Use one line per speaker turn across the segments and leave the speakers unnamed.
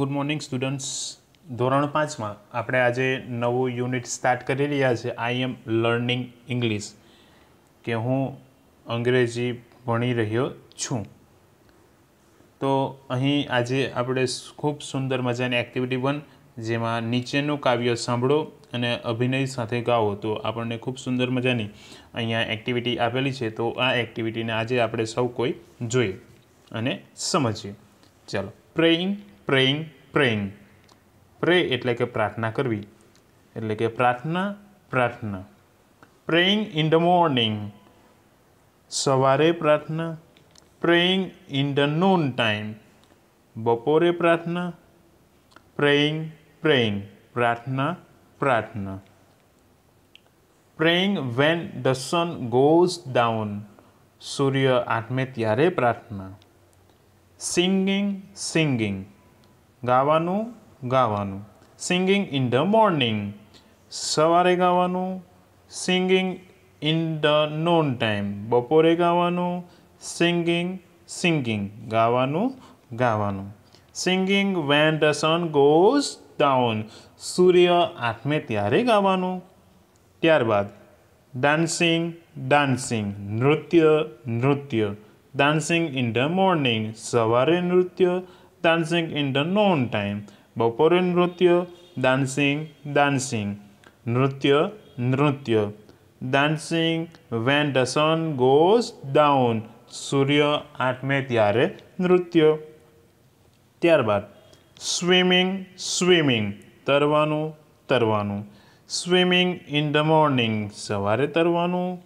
Good morning students ધોરણ પાંચમાં આપણે આજે નવું યુનિટ સ્ટાર્ટ કરી રહ્યા છે આઈ એમ લર્નિંગ ઇંગ્લિશ કે હું અંગ્રેજી ભણી રહ્યો છું તો અહીં આજે આપણે ખૂબ સુંદર મજાની એક્ટિવિટી વન જેમાં નીચેનું કાવ્ય સાંભળો અને અભિનય સાથે ગાઓ તો આપણને ખૂબ સુંદર મજાની અહીંયા એક્ટિવિટી આપેલી છે તો આ એક્ટિવિટીને આજે આપણે સૌ કોઈ જોઈએ અને સમજીએ ચાલો પ્રેઇંગ પ્રેઇંગ પ્રેઇંગ પ્રે એટલે કે પ્રાર્થના કરવી એટલે કે પ્રાર્થના પ્રાર્થના પ્રેઇંગ ઇન ધ મોર્નિંગ સવારે પ્રાર્થના praying in the noon time બપોરે પ્રાર્થના પ્રેઇંગ પ્રેઇંગ પ્રાર્થના પ્રાર્થના praying when the sun goes down સૂર્ય આત્મે ત્યારે પ્રાર્થના સિંગિંગ સિંગિંગ ગાવાનું ગાવાનું સિંગિંગ ઇન ધ મોર્નિંગ સવારે ગાવાનું singing in the noon time બપોરે ગાવાનું સિંગિંગ સિંગિંગ ગાવાનું ગાવાનું singing when the sun goes down સૂર્ય આઠમે ત્યારે ગાવાનું ત્યારબાદ ડાન્સિંગ ડાન્સિંગ નૃત્ય નૃત્ય ડાન્સિંગ ઇન ધ મોર્નિંગ સવારે નૃત્ય dancing in the noon time. Bapore nrutya, dancing, dancing. Nrutya, nrutya. Dancing when the sun goes down. Surya atme tyare nrutya. Tyarbat. Swimming, swimming. Tarvanu, tarvanu. Swimming in the morning. Savare tarvanu.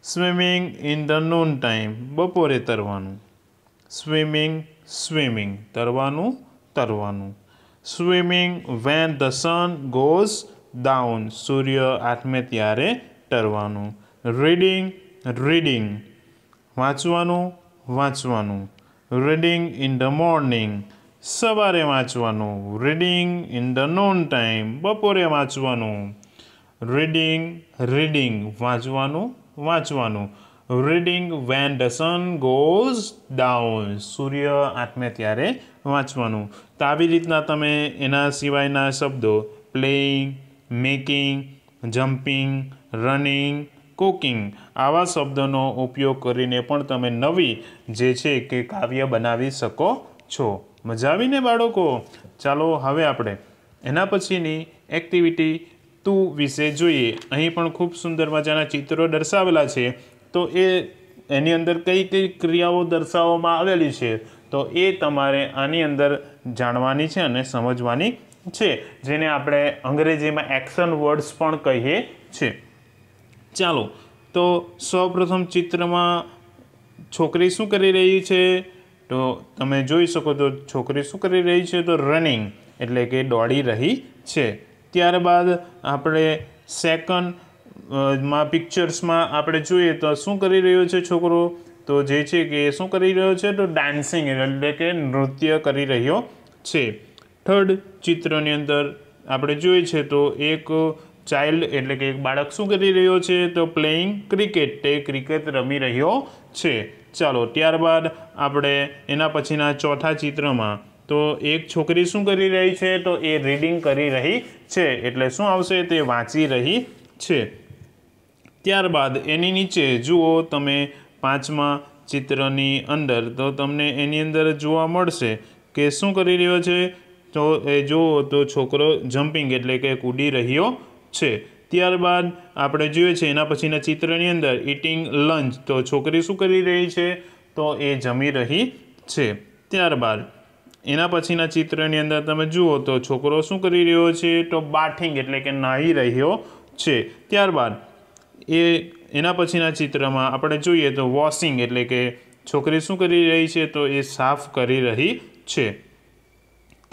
Swimming in the noon time. Bapore tarvanu. Swimming swimming તરવાનું તરવાનું swimming when the sun goes down સૂર્ય આઠમે ત્યારે તરવાનું reading reading વાંચવાનું વાંચવાનું reading in the morning સવારે વાંચવાનું reading in the noon time બપોરે વાંચવાનું રીડિંગ રીડિંગ વાંચવાનું વાંચવાનું reading when the sun goes down સૂર્ય આત્મે ત્યારે વાંચવાનું તો આવી રીતના તમે એના સિવાયના શબ્દો playing making jumping running cooking આવા શબ્દોનો ઉપયોગ કરીને પણ તમે નવી જે છે કે કાવ્ય બનાવી શકો છો મજા આવીને બાળકો ચાલો હવે આપણે એના પછીની એક્ટિવિટી ટુ વિશે જોઈએ અહીં પણ ખૂબ સુંદર મજાના ચિત્રો દર્શાવેલા છે તો એ એની અંદર કઈ કઈ ક્રિયાઓ દર્શાવવામાં આવેલી છે તો એ તમારે આની અંદર જાણવાની છે અને સમજવાની છે જેને આપણે અંગ્રેજીમાં એક્શન વર્ડ્સ પણ કહીએ છે ચાલો તો સૌપ્રથમ ચિત્રમાં છોકરી શું કરી રહી છે તો તમે જોઈ શકો તો છોકરી શું કરી રહી છે તો રનિંગ એટલે કે દોડી રહી છે ત્યારબાદ આપણે સેકન્ડ માં પિક્ચર્સમાં આપણે જોઈએ તો શું કરી રહ્યો છે છોકરો તો જે છે કે એ શું કરી રહ્યો છે તો ડાન્સિંગ એટલે કે નૃત્ય કરી રહ્યો છે થર્ડ ચિત્રની અંદર આપણે જોઈએ છે તો એક ચાઇલ્ડ એટલે કે એક બાળક શું કરી રહ્યો છે તો પ્લેઇંગ ક્રિકેટ તે ક્રિકેટ રમી રહ્યો છે ચાલો ત્યારબાદ આપણે એના પછીના ચોથા ચિત્રમાં તો એક છોકરી શું કરી રહી છે તો એ રીડિંગ કરી રહી છે એટલે શું આવશે તે વાંચી રહી છે ત્યારબાદ એની નીચે જુઓ તમે પાંચમા ચિત્રની અંદર તો તમને એની અંદર જોવા મળશે કે શું કરી રહ્યો છે તો એ જુઓ તો છોકરો જમ્પિંગ એટલે કે કૂદી રહ્યો છે ત્યારબાદ આપણે જોઈએ છે એના પછીના ચિત્રની અંદર ઇટિંગ લંચ તો છોકરી શું કરી રહી છે તો એ જમી રહી છે ત્યારબાદ એના પછીના ચિત્રની અંદર તમે જુઓ તો છોકરો શું કરી રહ્યો છે તો બાઠિંગ એટલે કે નાહી રહ્યો છે ત્યારબાદ એ એના પછીના ચિત્રમાં આપણે જોઈએ તો વોશિંગ એટલે કે છોકરી શું કરી રહી છે તો એ સાફ કરી રહી છે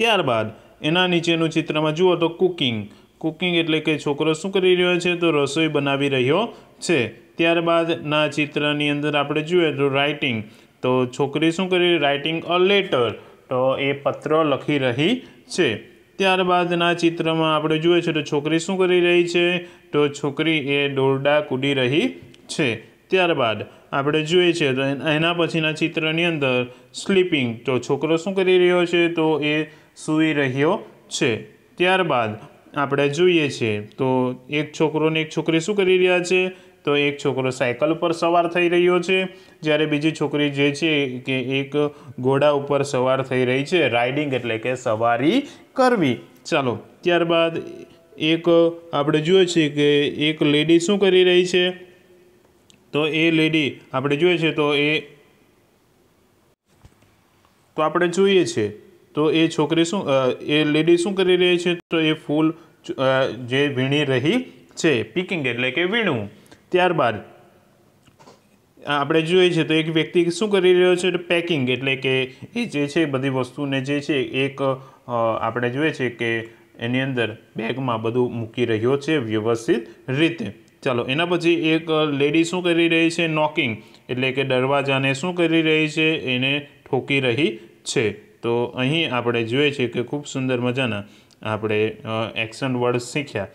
ત્યારબાદ એના નીચેનું ચિત્રમાં જુઓ તો કુકિંગ કુકિંગ એટલે કે છોકરો શું કરી રહ્યો છે તો રસોઈ બનાવી રહ્યો છે ત્યારબાદના ચિત્રની અંદર આપણે જોઈએ તો રાઇટિંગ તો છોકરી શું કરી રાઇટિંગ અ લેટર તો એ પત્ર લખી રહી છે ત્યારબાદના ચિત્રમાં આપણે જોઈએ છીએ તો છોકરી શું કરી રહી છે તો છોકરી એ દોરડા કૂદી રહી છે ત્યારબાદ આપણે જોઈએ છીએ તો એના પછીના ચિત્રની અંદર સ્લીપિંગ તો છોકરો શું કરી રહ્યો છે તો એ સૂઈ રહ્યો છે ત્યારબાદ આપણે જોઈએ છે તો એક છોકરો ને એક છોકરી શું કરી રહ્યા છે તો એક છોકરો સાયકલ પર સવાર થઈ રહ્યો છે જ્યારે બીજી છોકરી જે છે કે એક ઘોડા ઉપર સવાર થઈ રહી છે રાઇડિંગ એટલે કે સવારી કરવી ચાલો ત્યારબાદ એક આપણે જોઈએ છીએ કે એક લેડી શું કરી રહી છે તો એ લેડી આપણે જોઈએ છે તો એ તો આપણે જોઈએ છે તો એ છોકરી શું એ લેડી શું કરી રહી છે તો એ ફૂલ જે વીણી રહી છે પીકિંગ એટલે કે વીણવું ત્યારબાદ આપણે જોઈએ છીએ તો એક વ્યક્તિ શું કરી રહ્યો છે પેકિંગ એટલે કે એ જે છે બધી વસ્તુને જે છે એક આપણે જોઈએ છે કે એની અંદર બેગમાં બધું મૂકી રહ્યો છે વ્યવસ્થિત રીતે ચાલો એના પછી એક લેડી શું કરી રહી છે નોકિંગ એટલે કે દરવાજાને શું કરી રહી છે એને ઠોકી રહી છે તો અહીં આપણે જોઈએ છીએ કે ખૂબ સુંદર મજાના આપણે એક્શન વર્ડ શીખ્યા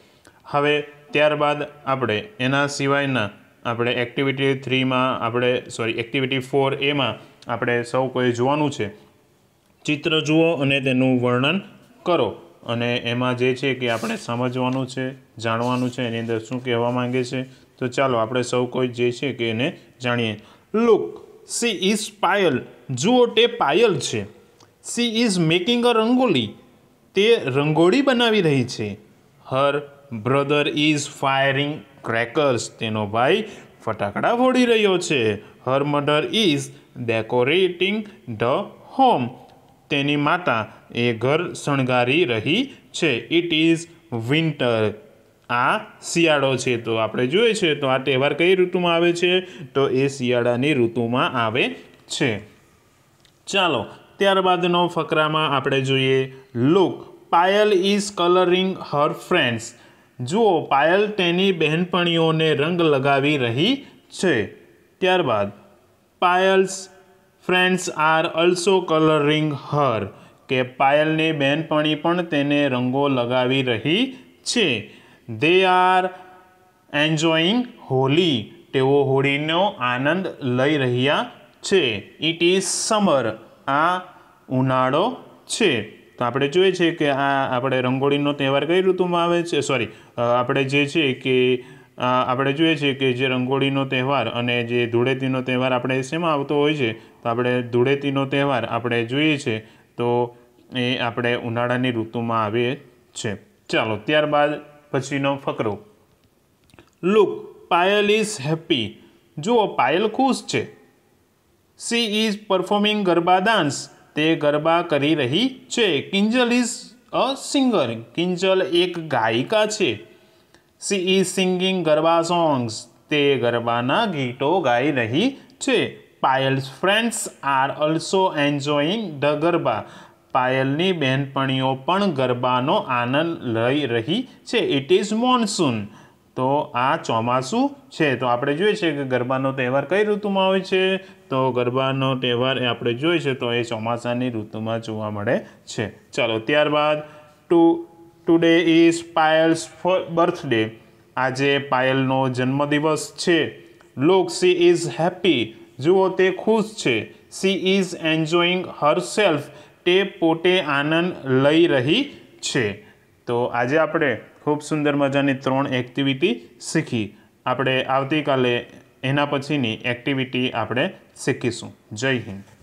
હવે ત્યારબાદ આપણે એના સિવાયના આપણે એક્ટિવિટી થ્રીમાં આપણે સોરી એક્ટિવિટી ફોર એમાં આપણે સૌ કોઈ જોવાનું છે ચિત્ર જુઓ અને તેનું વર્ણન કરો અને એમાં જે છે કે આપણે સમજવાનું છે જાણવાનું છે એની અંદર શું કહેવા માંગે છે તો ચાલો આપણે સૌ કોઈ જે છે કે એને જાણીએ લુક સી ઇઝ પાયલ જુઓ તે પાયલ છે she is making a rangoli તે રંગોળી બનાવી રહી છે her brother is firing crackers તેનો ભાઈ ફટાકડા ફોડી રહ્યો છે her mother is decorating the home તેની માતા એ ઘર શણગારી રહી છે ઇટ ઇઝ વિન્ટર આ શિયાળો છે તો આપણે જોઈએ છે તો આ તહેવાર કઈ ઋતુમાં આવે છે તો એ શિયાળાની ઋતુમાં આવે છે ચાલો ત્યારબાદનો ફકરામાં આપણે જોઈએ look Payal is colouring her friends જુઓ પાયલ તેની બહેનપણીઓને રંગ લગાવી રહી છે ત્યારબાદ Payal's friends are also colouring her કે પાયલની બહેનપણી પણ તેને રંગો લગાવી રહી છે દે આર એન્જોઈંગ હોલી તેઓ હોળીનો આનંદ લઈ રહ્યા છે ઇટ ઇઝ સમર આ ઉનાળો છે તો આપણે જોઈએ છે કે આ આપણે રંગોળીનો તહેવાર કઈ ઋતુમાં આવે છે સોરી આપણે જે છે કે આપણે જોઈએ છીએ કે જે રંગોળીનો તહેવાર અને જે ધૂળેતીનો તહેવાર આપણે શેમાં આવતો હોય છે તો આપણે ધૂળેતીનો તહેવાર આપણે જોઈએ છે તો એ આપણે ઉનાળાની ઋતુમાં આવે છે ચાલો ત્યારબાદ પછીનો ફકરો લુક પાયલ ઇઝ હેપી જુઓ પાયલ ખુશ છે she is performing garba dance તે ગરબા કરી રહી છે Kinjal is a singer Kinjal એક ગાયિકા છે she is singing garba songs તે ગરબાના ગીતો ગાઈ રહી છે Payal's friends are also enjoying the garba પાયલની બહેનપણીઓ પણ ગરબાનો આનંદ લઈ રહી છે ઇટ ઇઝ મોન્સૂન તો આ ચોમાસું છે તો આપણે જોઈએ છીએ કે ગરબાનો તહેવાર કઈ ઋતુમાં હોય છે તો ગરબાનો તહેવાર એ આપણે જોઈએ છે તો એ ચોમાસાની ઋતુમાં જોવા મળે છે ચાલો ત્યારબાદ to today is Payal's birthday આજે પાયલનો જન્મદિવસ છે લુક સી ઇઝ હેપી જુઓ તે ખુશ છે સી ઇઝ એન્જોઈંગ સેલ્ફ તે પોતે આનંદ લઈ રહી છે તો આજે આપણે ખૂબ સુંદર મજાની ત્રણ એક્ટિવિટી શીખી આપણે આવતીકાલે એના પછીની એક્ટિવિટી આપણે શીખીશું જય હિન્દ